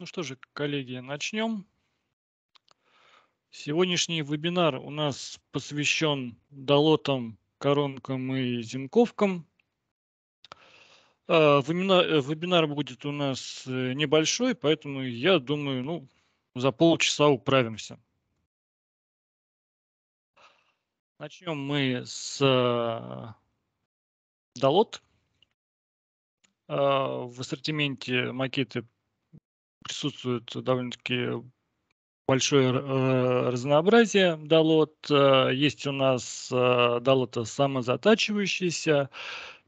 Ну что же, коллеги, начнем. Сегодняшний вебинар у нас посвящен долотам, коронкам и зенковкам. А, вебинар, э, вебинар будет у нас э, небольшой, поэтому я думаю, ну, за полчаса управимся. Начнем мы с а, долот. А, в ассортименте макеты присутствует довольно-таки большое разнообразие долот. Э, есть у нас э, долота самозатачивающиеся,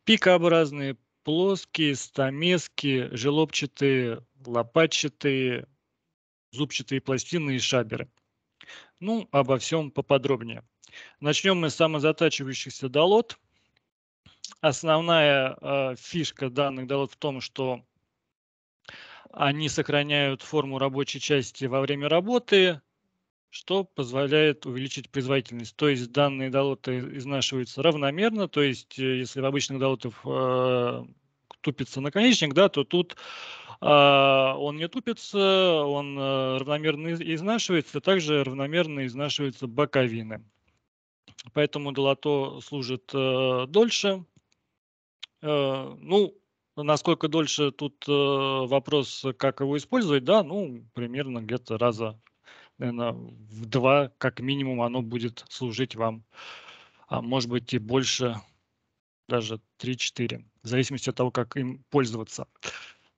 пикообразные, плоские, стамески, желобчатые, лопатчатые, зубчатые пластины и шаберы. Ну, обо всем поподробнее. Начнем мы с самозатачивающихся долот. Основная э, фишка данных долот в том, что они сохраняют форму рабочей части во время работы, что позволяет увеличить производительность. То есть данные долоты изнашиваются равномерно, то есть э, если в обычных долотов э, тупится наконечник, да, то тут э, он не тупится, он э, равномерно изнашивается, также равномерно изнашиваются боковины. Поэтому долото служит э, дольше. Э, ну, ну, насколько дольше тут э, вопрос, э, как его использовать, да, ну, примерно где-то раза, наверное, в два, как минимум, оно будет служить вам, а может быть и больше, даже 3-4, в зависимости от того, как им пользоваться.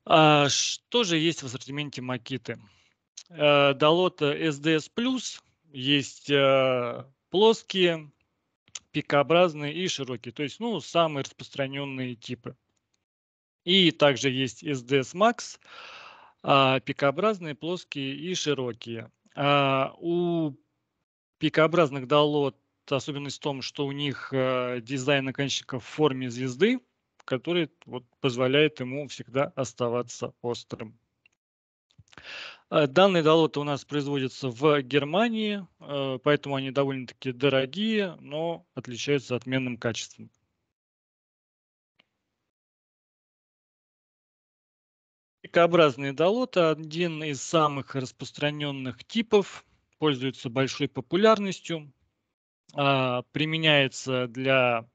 А что же есть в ассортименте Макиты? Э, Долота SDS+, есть э, плоские, пикообразные и широкие, то есть, ну, самые распространенные типы. И также есть SDS Max, а, пикообразные, плоские и широкие. А, у пикообразных долот особенность в том, что у них э, дизайн оканчика в форме звезды, который вот, позволяет ему всегда оставаться острым. Э, данные долоты у нас производятся в Германии, э, поэтому они довольно-таки дорогие, но отличаются отменным качеством. Ракообразный долот – один из самых распространенных типов, пользуется большой популярностью, а, применяется для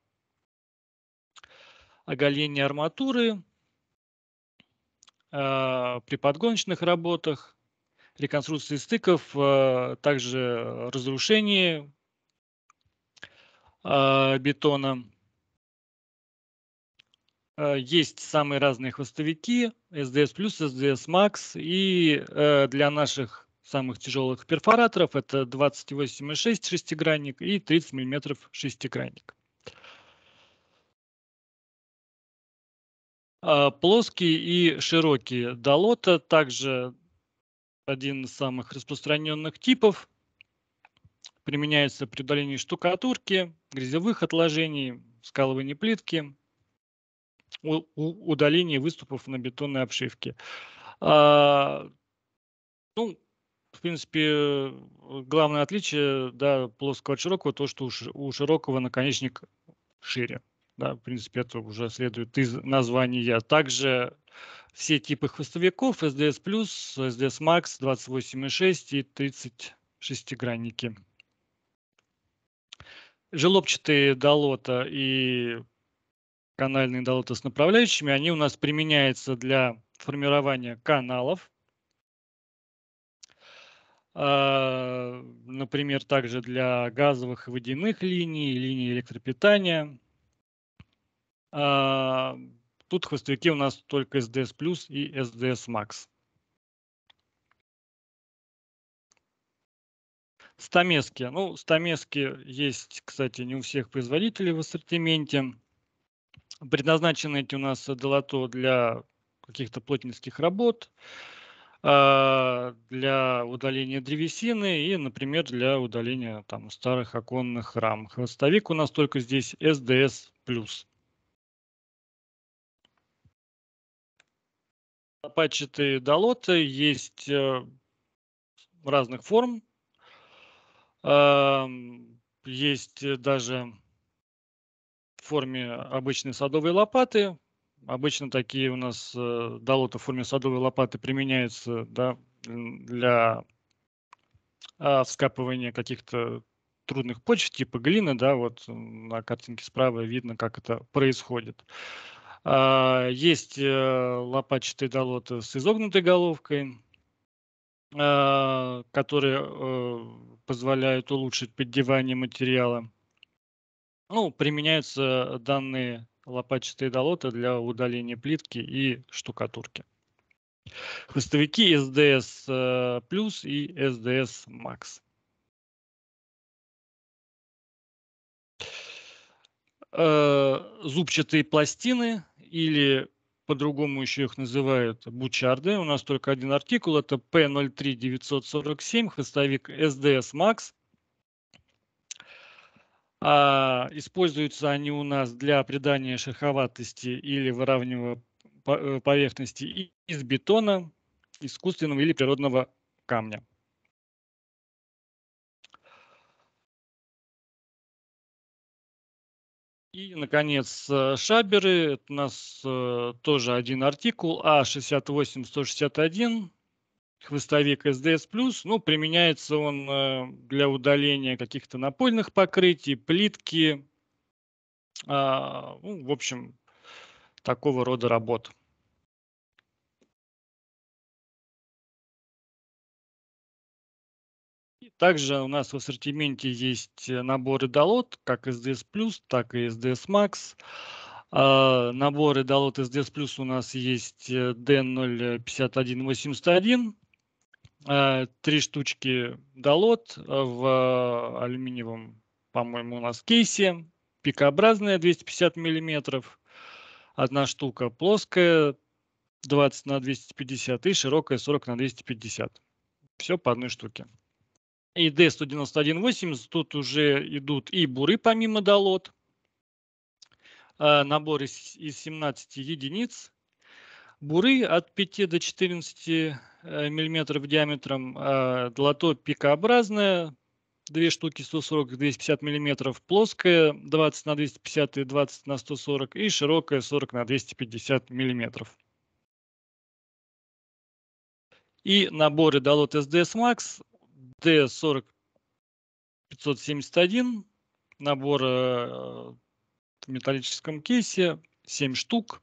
оголения арматуры а, при подгоночных работах, реконструкции стыков, а, также разрушении бетона – Э, есть самые разные хвостовики, SDS+, SDS Max, и э, для наших самых тяжелых перфораторов это 28,6 шестигранник и 30 мм шестигранник. А, Плоские и широкие долота также один из самых распространенных типов. Применяется при удалении штукатурки, грязевых отложений, скалывании плитки, удаление выступов на бетонной обшивке. А, ну, в принципе, главное отличие да, плоского от широкого, то, что у, широкого наконечник шире. Да, в принципе, это уже следует из названия. Также все типы хвостовиков SDS+, SDS Max, 28,6 и 36 гранники. Желобчатые долота и канальные долоты с направляющими, они у нас применяются для формирования каналов, а, например, также для газовых и водяных линий, линий электропитания. А, тут хвостовики у нас только SDS Plus и SDS Max. Стамески. Ну, стамески есть, кстати, не у всех производителей в ассортименте. Предназначены эти у нас долото для каких-то плотницких работ, а, для удаления древесины и, например, для удаления там, старых оконных рам. Хвостовик у нас только здесь SDS+. Лопатчатые долоты есть э, разных форм. Есть даже форме обычной садовой лопаты. Обычно такие у нас э, долоты в форме садовой лопаты применяются да, для э, вскапывания каких-то трудных почв, типа глины. Да, вот на картинке справа видно, как это происходит. А, э, есть лопатчатые долоты с изогнутой головкой а, которые э, позволяют улучшить поддевание материала. Ну, применяются э, данные лопатчатые долота для удаления плитки и штукатурки. Хвостовики SDS Plus э, и SDS Max. Э, зубчатые пластины или по-другому еще их называют бучарды. У нас только один артикул, это P03947, хвостовик SDS Max а используются они у нас для придания шероховатости или выравнивания э, поверхности из бетона, искусственного или природного камня. И, наконец, э, шаберы. Это у нас э, тоже один артикул А68161 хвостовик SDS+, ну, применяется он э, для удаления каких-то напольных покрытий, плитки, а, ну, в общем, такого рода работ. Также у нас в ассортименте есть э, наборы долот, как SDS+, так и SDS Max. Наборы долот SDS+, у нас есть э, D05181, Э, три штучки долот в э, алюминиевом, по-моему, у нас кейсе. Пикообразная 250 миллиметров. Одна штука плоская 20 на 250 и широкая 40 на 250. Все по одной штуке. И D19180 тут уже идут и буры помимо долот. Э, набор из, из 17 единиц буры от 5 до 14 э, миллиметров диаметром, а лото пикообразное, две штуки 140-250 миллиметров, плоская 20 на 250 и 20 на 140 и широкая 40 на 250 миллиметров. И наборы Dalot SDS Max D40 571, набор э, в металлическом кейсе 7 штук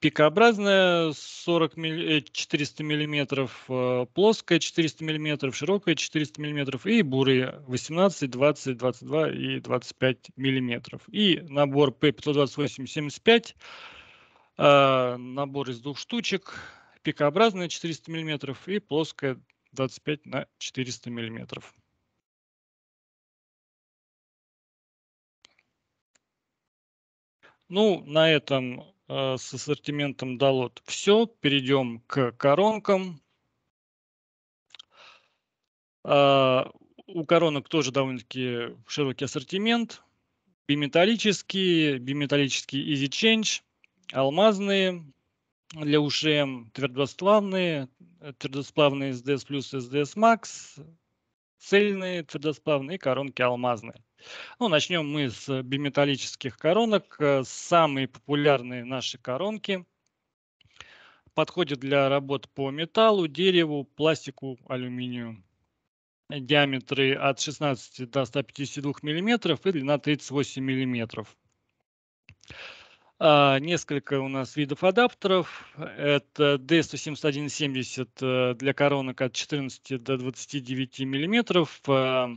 пикообразная 40 милли, 400 э, миллиметров, э, плоская 400 миллиметров, широкая 400 миллиметров и бурые 18, 20, 22 и 25 миллиметров. И набор P528-75, э, набор из двух штучек, пикообразная 400 миллиметров и плоская 25 на 400 миллиметров. Ну, на этом Э, с ассортиментом далот. Все, перейдем к коронкам. А, у коронок тоже довольно-таки широкий ассортимент. Биметаллические, биметаллические Easy Change, алмазные для УШМ, твердосплавные, твердосплавные SDS+, SDS Max, цельные твердосплавные и коронки алмазные. Ну, начнем мы с биметаллических коронок. Э, самые популярные наши коронки подходят для работ по металлу, дереву, пластику, алюминию. Диаметры от 16 до 152 мм и длина 38 мм. А, несколько у нас видов адаптеров. Это D17170 э, для коронок от 14 до 29 мм.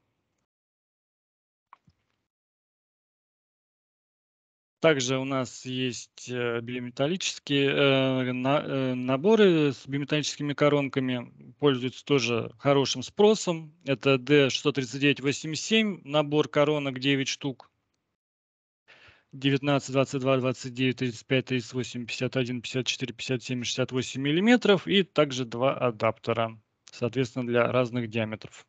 Также у нас есть э, биометаллические э, э, наборы с биометаллическими коронками, пользуются тоже хорошим спросом. Это D63987, набор коронок 9 штук, 19, 22, 29, 35, 38, 51, 54, 57, 68 миллиметров и также два адаптера, соответственно, для разных диаметров.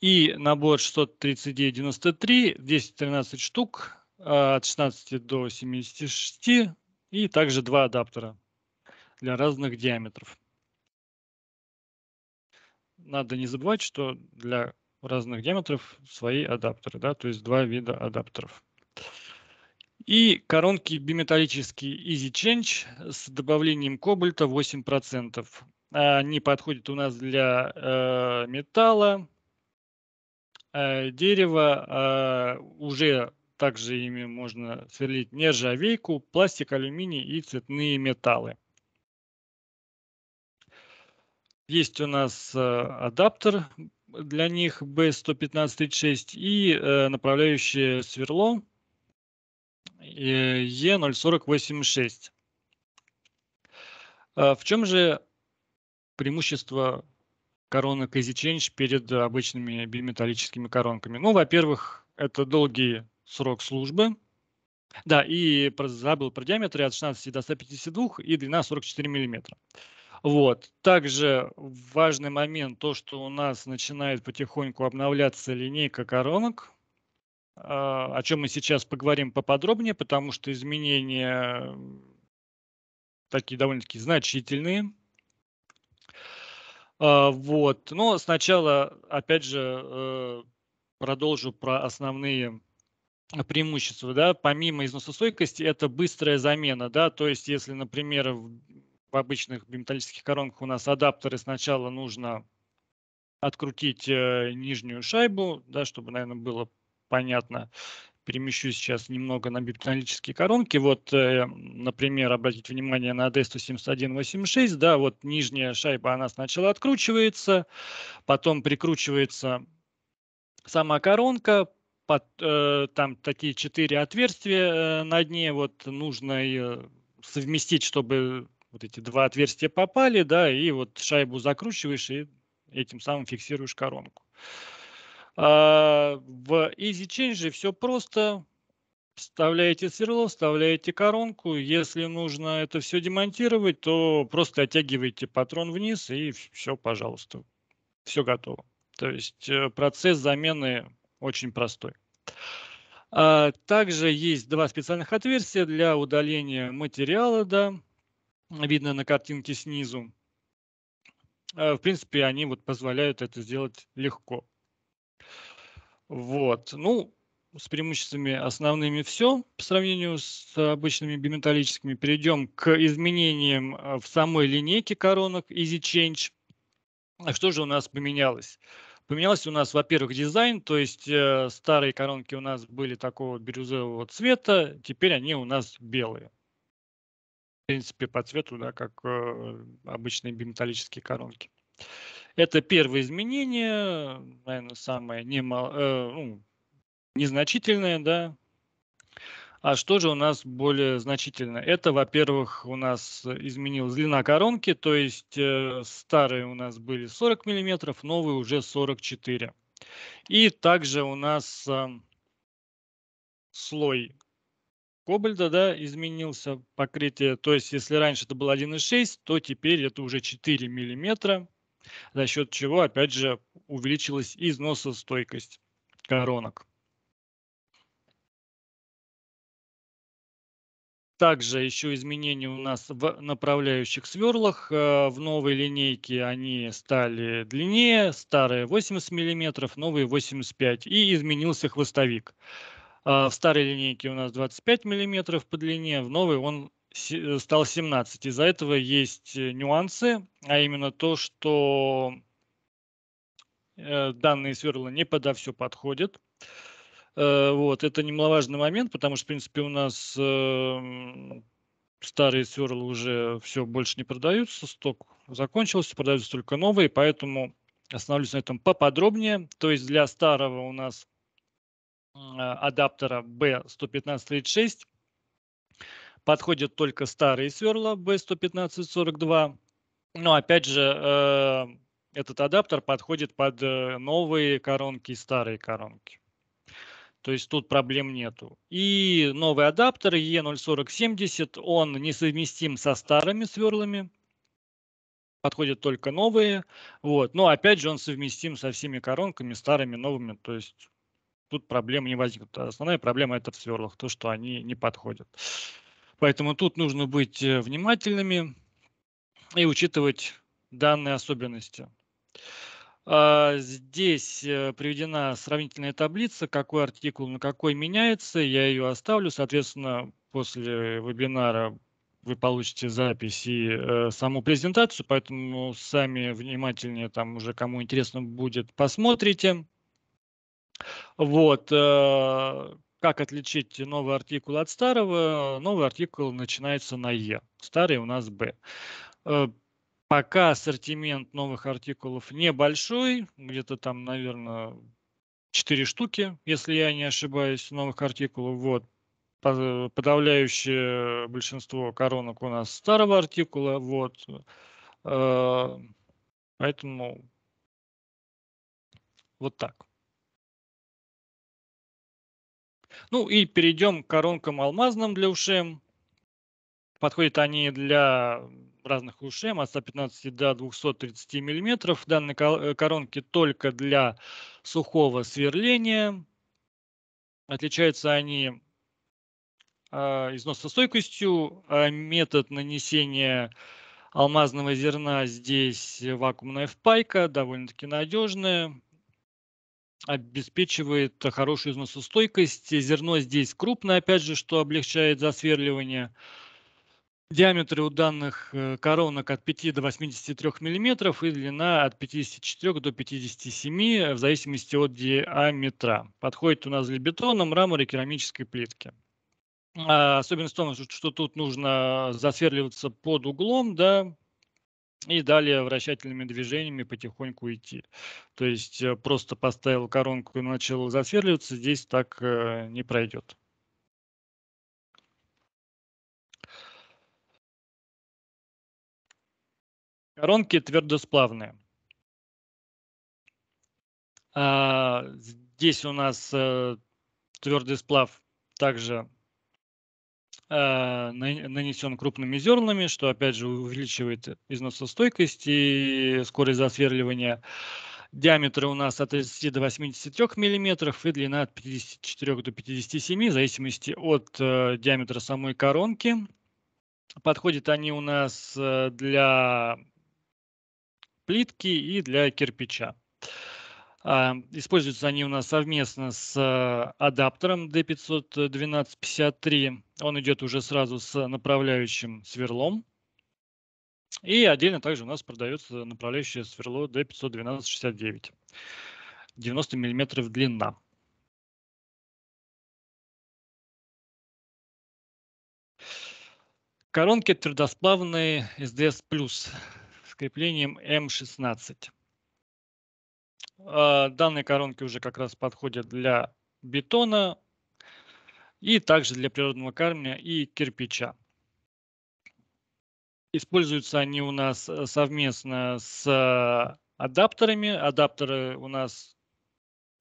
И набор 63993, 10-13 штук, а, от 16 до 76 и также два адаптера для разных диаметров. Надо не забывать, что для разных диаметров свои адаптеры, да, то есть два вида адаптеров. И коронки биметаллические Easy Change с добавлением кобальта 8%. Они подходят у нас для э, металла, э, дерева, э, уже также ими можно сверлить нержавейку, пластик, алюминий и цветные металлы. Есть у нас э, адаптер для них b 1156 и э, направляющее сверло e 0486 а В чем же преимущество коронок EasyChange перед обычными биметаллическими коронками? Ну, во-первых, это долгие срок службы. Да, и забыл про диаметр от 16 до 152 и длина 44 миллиметра. Вот. Также важный момент, то, что у нас начинает потихоньку обновляться линейка коронок, а, о чем мы сейчас поговорим поподробнее, потому что изменения такие довольно-таки значительные. А, вот. Но сначала, опять же, э, продолжу про основные преимущество, да, помимо износостойкости, это быстрая замена, да, то есть если, например, в, в обычных биметаллических коронках у нас адаптеры сначала нужно открутить э, нижнюю шайбу, да, чтобы, наверное, было понятно, перемещу сейчас немного на биметаллические коронки, вот, э, например, обратите внимание на D17186, да, вот нижняя шайба, она сначала откручивается, потом прикручивается сама коронка, под, э, там такие четыре отверстия э, на дне, вот нужно э, совместить, чтобы вот эти два отверстия попали, да, и вот шайбу закручиваешь и этим самым фиксируешь коронку. А, в Easy Change все просто. Вставляете сверло, вставляете коронку. Если нужно это все демонтировать, то просто оттягиваете патрон вниз и все, пожалуйста, все готово. То есть э, процесс замены очень простой. А, также есть два специальных отверстия для удаления материала, да, видно на картинке снизу. А, в принципе, они вот позволяют это сделать легко. Вот, ну, с преимуществами основными все по сравнению с обычными биметаллическими. Перейдем к изменениям а, в самой линейке коронок EasyChange. Что же у нас поменялось? Поменялось у нас, во-первых, дизайн, то есть э, старые коронки у нас были такого бирюзового цвета, теперь они у нас белые. В принципе, по цвету, да, как э, обычные биметаллические коронки. Это первое изменение, наверное, самое немало, э, ну, незначительное, да, а что же у нас более значительно? Это, во-первых, у нас э, изменилась длина коронки, то есть э, старые у нас были 40 мм, новые уже 44. И также у нас слой кобальда да, изменился покрытие. То есть если раньше это было 1,6, то теперь это уже 4 мм, за счет чего, опять же, увеличилась износостойкость коронок. Также еще изменения у нас в направляющих сверлах. Э, в новой линейке они стали длиннее, старые 80 мм, новые 85 и изменился хвостовик. А, в старой линейке у нас 25 мм по длине, в новой он э, стал 17. Из-за этого есть э, нюансы, а именно то, что данные сверла не подо все подходят. Э, вот, это немаловажный момент, потому что, в принципе, у нас эм, старые серлы уже все больше не продаются, сток закончился, продаются только новые, поэтому остановлюсь на этом поподробнее. То есть для старого у нас а, адаптера B11536 115 подходят только старые сверла b 115 42 Но опять же, э, этот адаптер подходит под э, новые коронки и старые коронки. То есть тут проблем нету. И новый адаптер E04070, он несовместим со старыми сверлами. Подходят только новые. Вот. Но опять же он совместим со всеми коронками, старыми, новыми. То есть тут проблем не возникнет. А основная проблема это в сверлах, то, что они не подходят. Поэтому тут нужно быть э, внимательными и учитывать данные особенности. А, здесь э, приведена сравнительная таблица, какой артикул на какой меняется. Я ее оставлю. Соответственно, после вебинара вы получите запись и э, саму презентацию, поэтому сами внимательнее, там уже кому интересно будет, посмотрите. Вот, э, как отличить новый артикул от старого? Новый артикул начинается на Е, старый у нас Б. Э, Пока ассортимент новых артикулов небольшой, где-то там, наверное, 4 штуки, если я не ошибаюсь, новых артикулов. Вот. Подавляющее большинство коронок у нас старого артикула. Вот. Э, поэтому вот так. Ну и перейдем к коронкам алмазным для ушей. Подходят они для разных ушем от 115 до 230 мм. Данные коронки только для сухого сверления. Отличаются они а, износостойкостью. А метод нанесения алмазного зерна здесь вакуумная впайка, довольно-таки надежная обеспечивает хорошую износостойкость. Зерно здесь крупное, опять же, что облегчает засверливание. Диаметры у данных э, коронок от 5 до 83 мм и длина от 54 до 57 э, в зависимости от диаметра. Подходит у нас для бетона, мрамора и керамической плитки. А, особенность в том, что тут нужно засверливаться под углом, да, и далее вращательными движениями потихоньку идти. То есть э, просто поставил коронку и начал засверливаться, здесь так не пройдет. Коронки твердосплавные. А, здесь у нас э, твердый сплав также э, а, нанесен крупными зернами, что опять же увеличивает износостойкость и скорость засверливания. Диаметры у нас от 30 до 83 миллиметров и длина от 54 до 57 в зависимости от э, диаметра самой коронки. Подходят они у нас э, для плитки и для кирпича. А, используются они у нас совместно с э, адаптером D51253. Он идет уже сразу с направляющим сверлом. И отдельно также у нас продается направляющее сверло D51269. 90 мм длина. Коронки твердосплавные SDS+ креплением М16. А, данные коронки уже как раз подходят для бетона и также для природного камня и кирпича. Используются они у нас э, совместно с э, адаптерами. Адаптеры у нас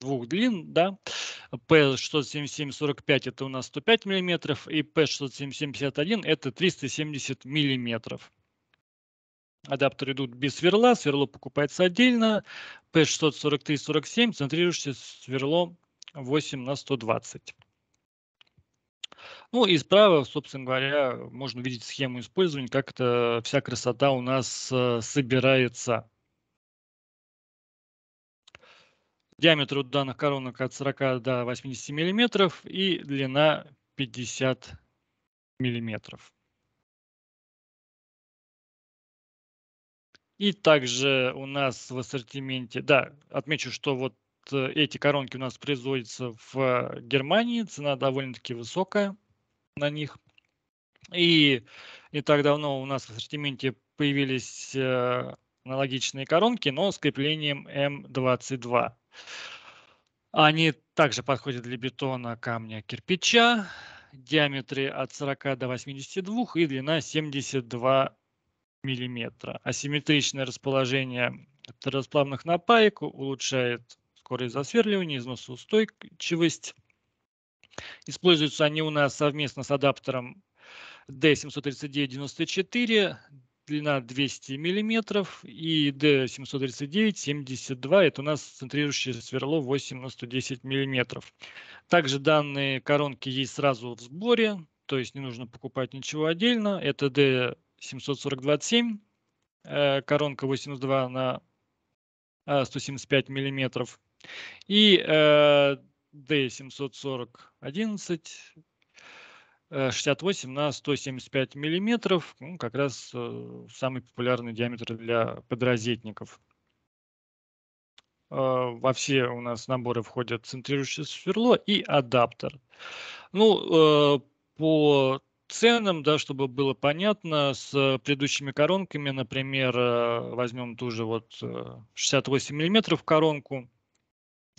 двух длин, да. P67745 это у нас 105 мм, и P67751 это 370 миллиметров. Адаптеры идут без сверла, сверло покупается отдельно. P643-47 центрируешься сверло 8 на 120. Ну и справа, собственно говоря, можно видеть схему использования, как это вся красота у нас э, собирается. Диаметр у данных коронок от 40 до 80 мм и длина 50 миллиметров. И также у нас в ассортименте, да, отмечу, что вот э, эти коронки у нас производятся в э, Германии, цена довольно-таки высокая на них. И не так давно у нас в ассортименте появились э, аналогичные коронки, но с креплением М22. Они также подходят для бетона, камня, кирпича. Диаметры от 40 до 82 и длина 72 миллиметра. Асимметричное расположение расплавных напаек улучшает скорость засверливания, износоустойчивость. Используются они у нас совместно с адаптером d 739 длина 200 мм и D739-72, это у нас центрирующее сверло 8 на 110 мм. Также данные коронки есть сразу в сборе, то есть не нужно покупать ничего отдельно. Это D 740-27, э, коронка 82 на 175 э, миллиметров. И D740-11, э, 68 на 175 миллиметров, ну, как раз самый популярный диаметр для подрозетников. Во все у нас наборы входят центрирующее сверло и адаптер. Ну, по ценам, да, чтобы было понятно, с э, предыдущими коронками, например, э, возьмем ту же вот 68 э, миллиметров коронку,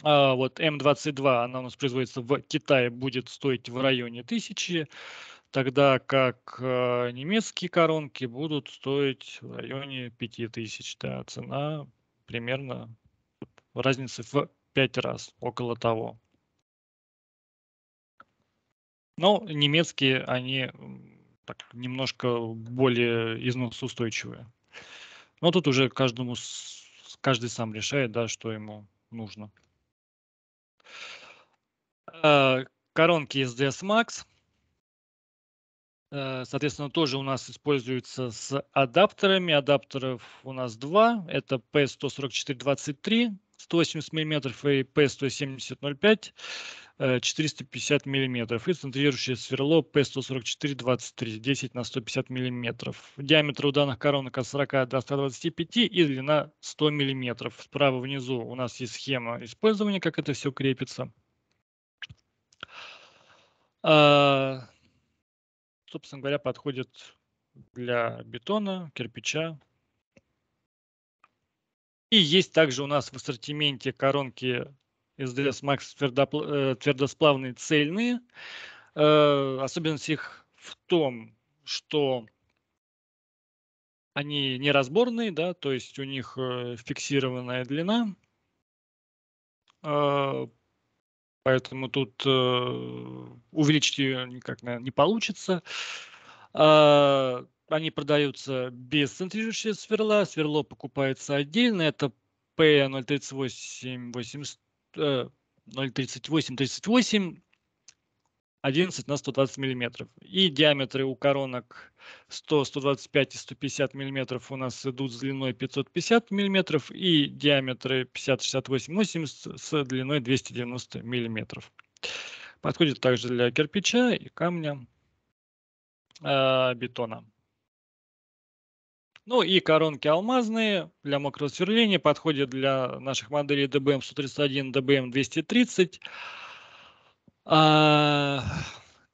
а, вот М22, она у нас производится в Китае, будет стоить в районе тысячи, тогда как немецкие коронки будут стоить в районе 5000, да, цена примерно разница в 5 раз, около того. Ну, немецкие, они так, немножко более износоустойчивые. Но тут уже каждому, каждый сам решает, да, что ему нужно. Э, коронки SDS Max. Э, соответственно, тоже у нас используются с адаптерами. Адаптеров у нас два. Это P14423 180 мм и P17005. 450 э, миллиметров. и центрирующее сверло p 14423 10 на 150 миллиметров. Диаметр у данных коронок от 40 до 125 и длина 100 миллиметров. Справа внизу у нас есть схема использования, как это все крепится. А, собственно говоря, подходит для бетона, кирпича, и есть также у нас в ассортименте коронки СДС Макс э, твердосплавные цельные. Э, особенность их в том, что они неразборные, да, то есть у них э, фиксированная длина. Поэтому тут увеличить ее никак наверное, не получится. Они продаются без центрирующего сверла. Сверло покупается отдельно. Это P03883 0,38-38, э, 11 на 120 миллиметров. И диаметры у коронок 100, 125 и 150 миллиметров у нас идут с длиной 550 миллиметров и диаметры 50, 68, 80 с длиной 290 миллиметров. Подходит также для кирпича и камня, э, бетона. Ну и коронки алмазные для мокрого подходят для наших моделей DBM-131, DBM-230. А,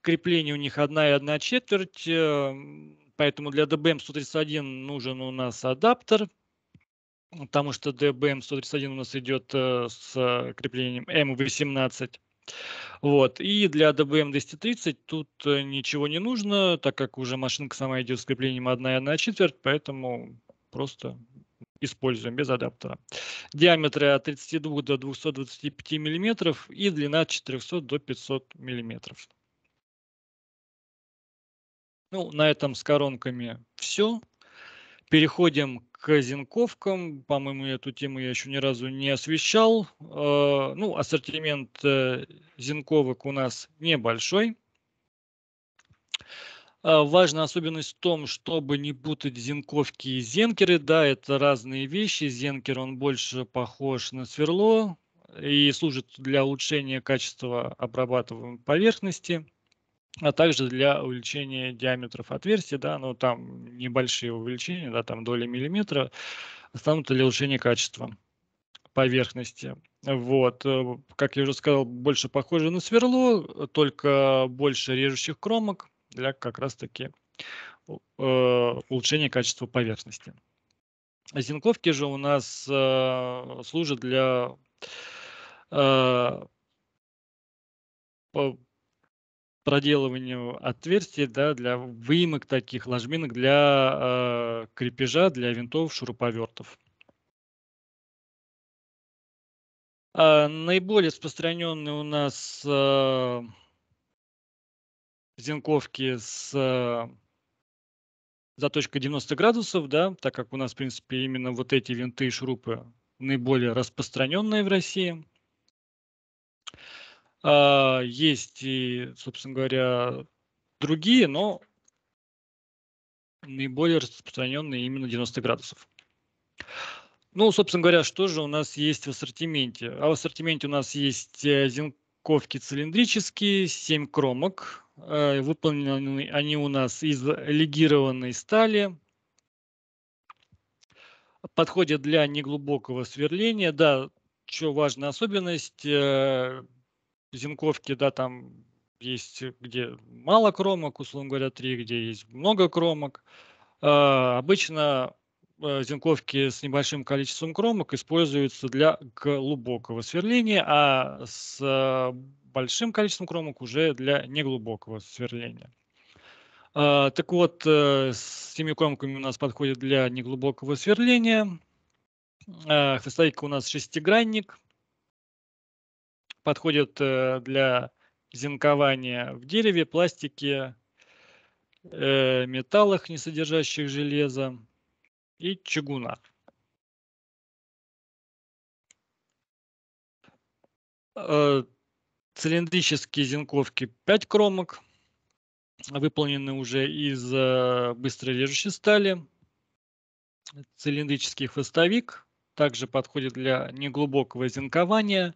крепление у них одна и одна четверть, э, поэтому для DBM-131 нужен у нас адаптер, потому что DBM-131 у нас идет э, с креплением M18. Вот. И для DBM230 тут э, ничего не нужно, так как уже машинка сама идет с креплением на четверть, поэтому просто используем без адаптера. Диаметры от 32 до 225 мм и длина от 400 до 500 мм. Ну, на этом с коронками все. Переходим к зенковкам, По-моему, эту тему я еще ни разу не освещал. Э, ну, ассортимент э, зенковок у нас небольшой. Э, важная особенность в том, чтобы не путать зенковки и зенкеры. Да, это разные вещи. Зенкер, он больше похож на сверло и служит для улучшения качества обрабатываемой поверхности а также для увеличения диаметров отверстий, да, ну там небольшие увеличения, да, там доли миллиметра, станут для улучшения качества поверхности. Вот, э, как я уже сказал, больше похоже на сверло, только больше режущих кромок для как раз-таки э, улучшения качества поверхности. Зенковки же у нас э, служат для э, проделыванию отверстий да, для выемок таких, ложбинок для э, крепежа, для винтов, шуруповертов. А наиболее распространенные у нас э, зенковки с э, заточкой 90 градусов, да, так как у нас, в принципе, именно вот эти винты и шурупы наиболее распространенные в России. А, есть и, собственно говоря, другие, но наиболее распространенные именно 90 градусов. Ну, собственно говоря, что же у нас есть в ассортименте? А в ассортименте у нас есть э, зенковки цилиндрические, 7 кромок. Э, выполнены они у нас из легированной стали. Подходят для неглубокого сверления. Да, что важная особенность, э, зенковки, да, там есть э, где мало кромок, условно говоря, три, где есть много кромок. А, э, обычно зенковки с небольшим количеством кромок используются для глубокого сверления, а с э, большим количеством кромок уже для неглубокого сверления. А, так вот, э, с теми кромками у нас подходит для неглубокого сверления. А, хвостовик у нас шестигранник, подходят э, для зинкования в дереве, пластике, э, металлах, не содержащих железа и чугунах. Э, цилиндрические зинковки 5 кромок, выполнены уже из быстрорежущей стали. Цилиндрический хвостовик также подходит для неглубокого зинкования.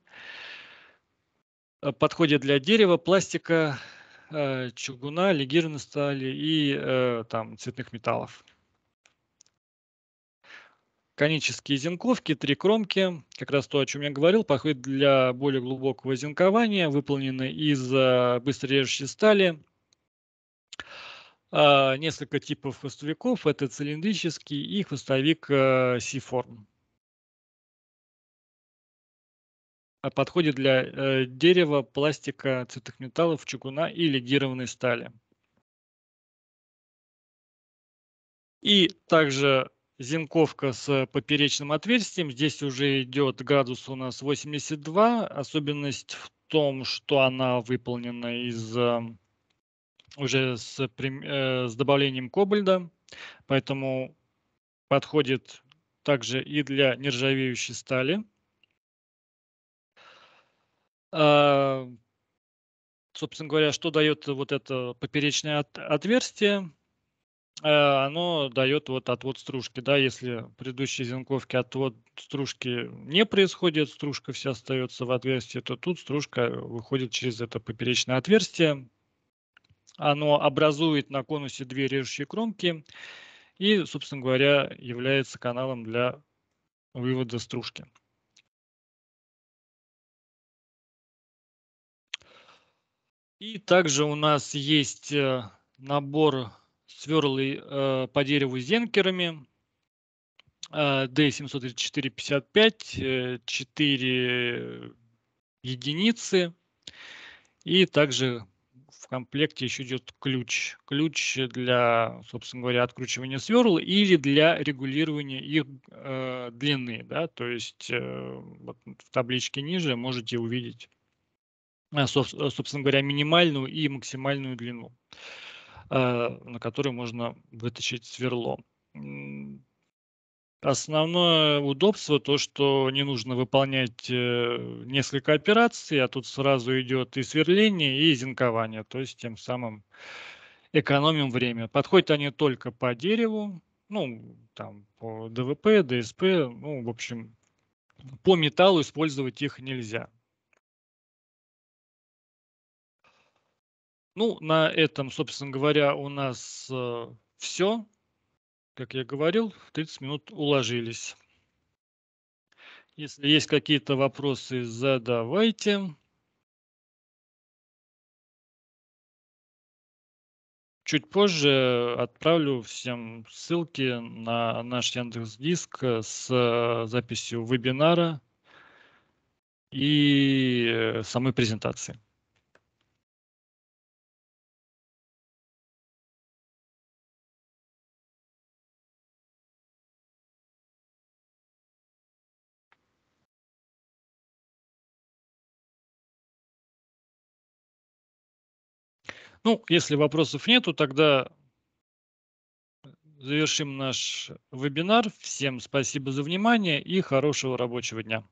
Э, подходят для дерева, пластика, э, чугуна, легированной стали и э, там цветных металлов. Конические зенковки, три кромки, как раз то, о чем я говорил, подходит для более глубокого зенкования, выполнены из быстрорежущей стали. А, несколько типов хвостовиков, это цилиндрический и хвостовик C-форм. А, подходит для э, дерева, пластика, цветных металлов, чугуна и легированной стали. И также зенковка с поперечным отверстием. Здесь уже идет градус у нас 82. Особенность в том, что она выполнена из эм, уже с, э, с добавлением кобальда, поэтому подходит также и для нержавеющей стали. А, собственно говоря, что дает вот это поперечное от, отверстие? А, оно дает вот отвод стружки, да, если в предыдущей зенковке отвод стружки не происходит, стружка вся остается в отверстии, то тут стружка выходит через это поперечное отверстие. Оно образует на конусе две режущие кромки и, собственно говоря, является каналом для вывода стружки. И также у нас есть э, набор сверлы э, по дереву с зенкерами. Э, D734-55, 4 единицы. И также в комплекте еще идет ключ. Ключ для, собственно говоря, откручивания сверл или для регулирования их э, длины. Да? То есть э, вот в табличке ниже можете увидеть а, э, собственно говоря, минимальную и максимальную длину, а, на которой можно вытащить сверло. Основное удобство то, что не нужно выполнять э, несколько операций, а тут сразу идет и сверление, и зинкование, то есть тем самым экономим время. Подходят они только по дереву, ну, там, по ДВП, ДСП, ну, в общем, по металлу использовать их нельзя. Ну, на этом, собственно говоря, у нас э, все. Как я говорил, 30 минут уложились. Если есть какие-то вопросы, задавайте. Чуть позже отправлю всем ссылки на наш Яндекс Диск э, с э, записью вебинара и э, самой презентации. Ну, если вопросов нету, тогда завершим наш вебинар. Всем спасибо за внимание и хорошего рабочего дня.